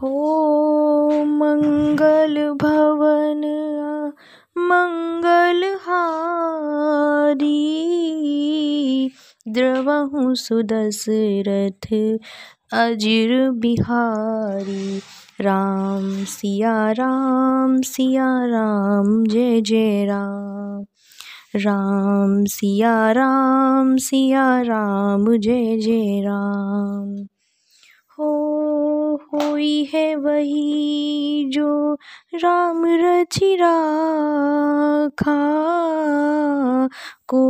हो मंगल भवन मंगलहारी द्रवहु सुदशरथ अजिर बिहारी राम सिया राम सिया राम जय जय राम राम सिया राम सिया राम जय जय राम कोई है वही जो राम रचि राखा को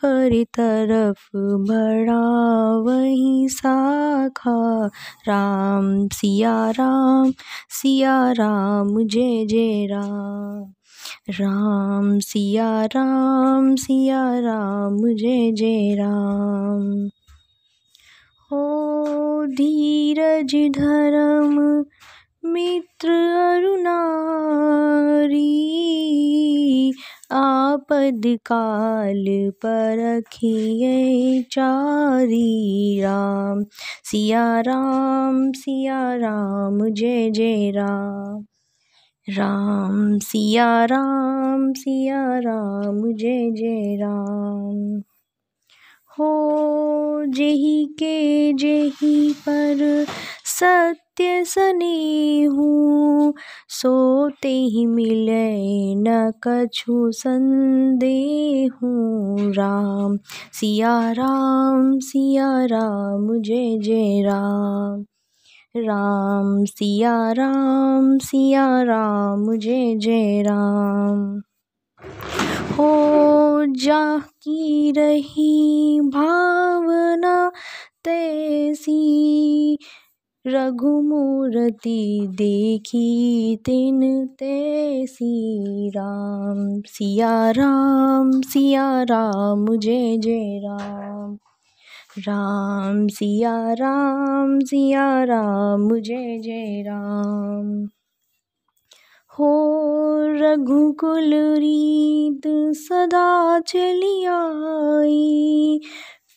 कर तरफ बड़ा वही साखा राम सिया राम सिया राम जय जय राम राम सिया राम सिया राम जय जय राम हो धीरज धर्म मित्र अरुणारी आपद काल परखिए चारी राम सिया राम सिया राम जय जय राम राम सिया राम सिया राम जय जय राम हो जेहि के जही पर सत्य सनेहू सोते ही मिले न कछु संदे हूँ राम सिया राम सिया राम जय जय राम राम सिया राम सिया राम जय जय राम जा की रही भावना तैसी रघुमूर्ति देखी तिन तैसी राम सिया राम सिया राम जय जय राम राम सिया राम सिया राम जय जय राम हो रघुकुल रीत सदा चली आई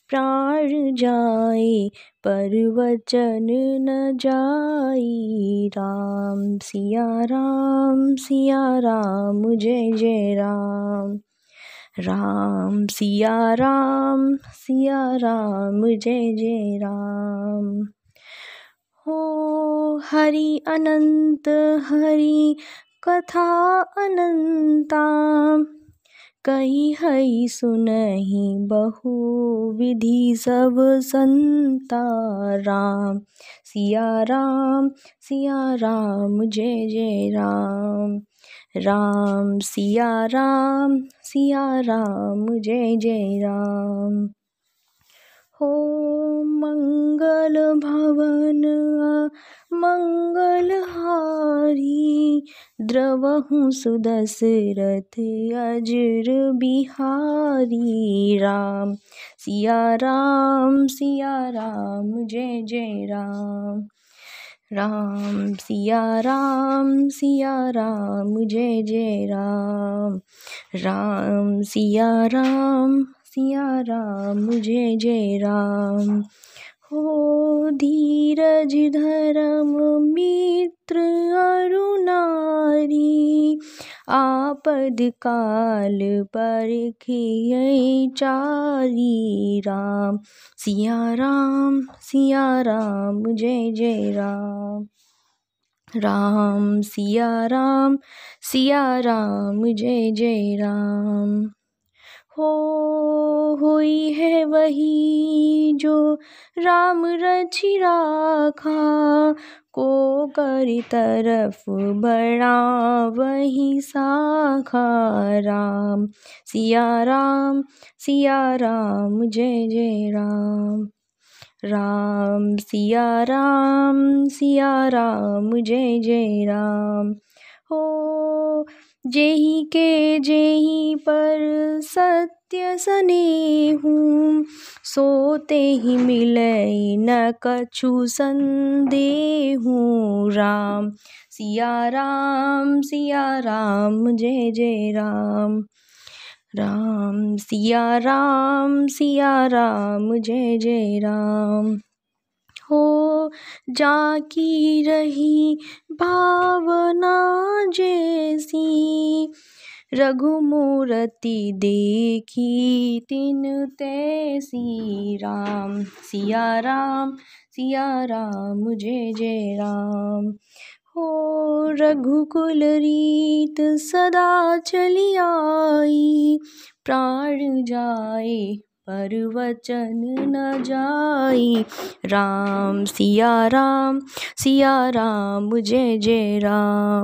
प्राण जाए पर वचन न जाई राम सिया राम सिया राम जय जय राम राम सिया राम सिया राम जय जय राम हो हरि अनंत हरि कथा अनंता कही हई सुनहि बहु विधि सब संता राम सिया राम सिया राम जय जय राम राम सिया राम सिया राम जय जय राम हो मंगल भवन मंगल हारी द्रवहु सुदशरथ अजर बिहारी राम सिया राम सिया राम जय जय राम राम सिया राम सिया राम जय जय राम राम सिया राम सिया राम जय जय राम हो धीरज धर्म मित्र अरुणारी आपद काल परखिय चारी राम सिया राम सिया राम जय जय राम राम सिया राम सिया राम जय जय राम हो हुई है वही जो राम रचि राखा को करी तरफ बड़ा वही साखा राम सिया राम सिया राम जय जय राम राम सिया राम सिया राम जय जय राम हो जेहि के जेहि पर सत्य सनेहूँ सोते ही मिले न कछु संदेहूँ राम सिया राम सिया राम जय जय राम राम सिया राम सिया राम जय जय राम हो जाकी रही भावना जैसी रघुमूर्ति देखी तीन तैसी राम सिया राम सिया राम जय जय राम हो रघुकुल रीत सदा चली आई प्राण जाए पर वचन न जाई राम सिया राम सिया राम जय जय राम